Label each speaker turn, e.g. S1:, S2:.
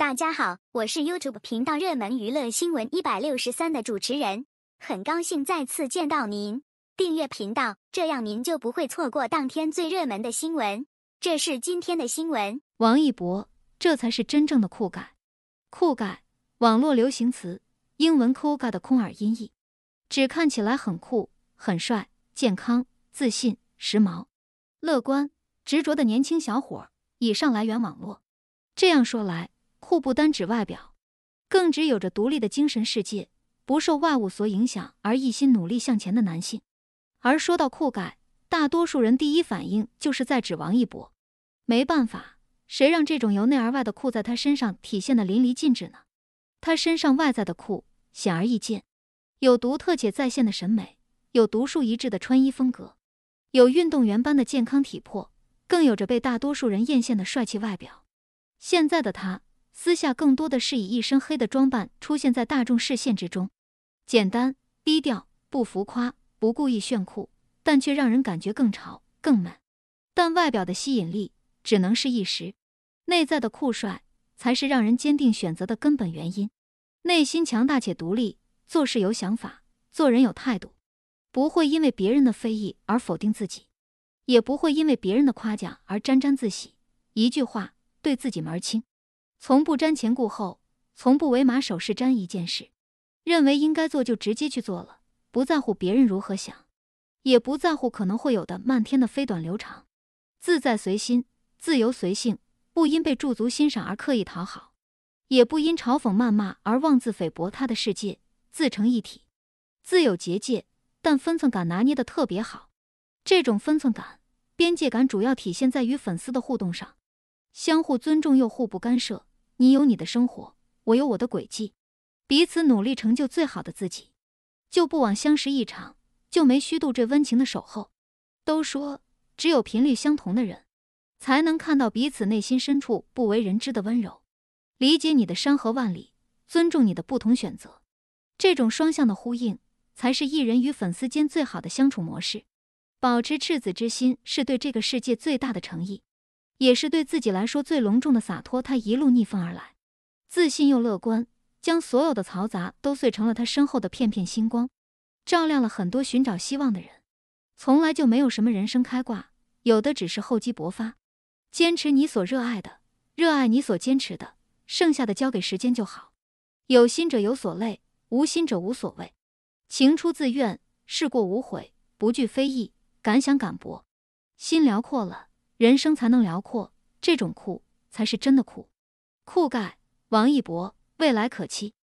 S1: 大家好，我是 YouTube 频道热门娱乐新闻一百六十三的主持人，很高兴再次见到您。订阅频道，这样您就不会错过当天最热门的新闻。这是今天的新闻：王一博，这才是真正的酷感。酷感，网络流行词，英文 “cool 的空耳音译，只看起来很酷、很帅、健康、自信、时髦、乐观、执着的年轻小伙。以上来源网络。这样说来。酷不单指外表，更指有着独立的精神世界，不受外物所影响而一心努力向前的男性。而说到酷盖，大多数人第一反应就是在指王一博。没办法，谁让这种由内而外的酷在他身上体现的淋漓尽致呢？他身上外在的酷显而易见，有独特且在线的审美，有独树一帜的穿衣风格，有运动员般的健康体魄，更有着被大多数人艳羡的帅气外表。现在的他。私下更多的是以一身黑的装扮出现在大众视线之中，简单低调，不浮夸，不故意炫酷，但却让人感觉更潮、更 man。但外表的吸引力只能是一时，内在的酷帅才是让人坚定选择的根本原因。内心强大且独立，做事有想法，做人有态度，不会因为别人的非议而否定自己，也不会因为别人的夸奖而沾沾自喜。一句话，对自己门儿清。从不瞻前顾后，从不为马首是瞻一件事，认为应该做就直接去做了，不在乎别人如何想，也不在乎可能会有的漫天的飞短流长，自在随心，自由随性，不因被驻足欣赏而刻意讨好，也不因嘲讽谩骂而妄自菲薄。他的世界自成一体，自有结界，但分寸感拿捏的特别好。这种分寸感、边界感主要体现在与粉丝的互动上，相互尊重又互不干涉。你有你的生活，我有我的轨迹，彼此努力成就最好的自己，就不枉相识一场，就没虚度这温情的守候。都说只有频率相同的人，才能看到彼此内心深处不为人知的温柔，理解你的山河万里，尊重你的不同选择。这种双向的呼应，才是艺人与粉丝间最好的相处模式。保持赤子之心，是对这个世界最大的诚意。也是对自己来说最隆重的洒脱。他一路逆风而来，自信又乐观，将所有的嘈杂都碎成了他身后的片片星光，照亮了很多寻找希望的人。从来就没有什么人生开挂，有的只是厚积薄发。坚持你所热爱的，热爱你所坚持的，剩下的交给时间就好。有心者有所累，无心者无所谓。情出自愿，事过无悔，不惧非议，敢想敢搏，心辽阔了。人生才能辽阔，这种酷才是真的酷。酷盖王一博，未来可期。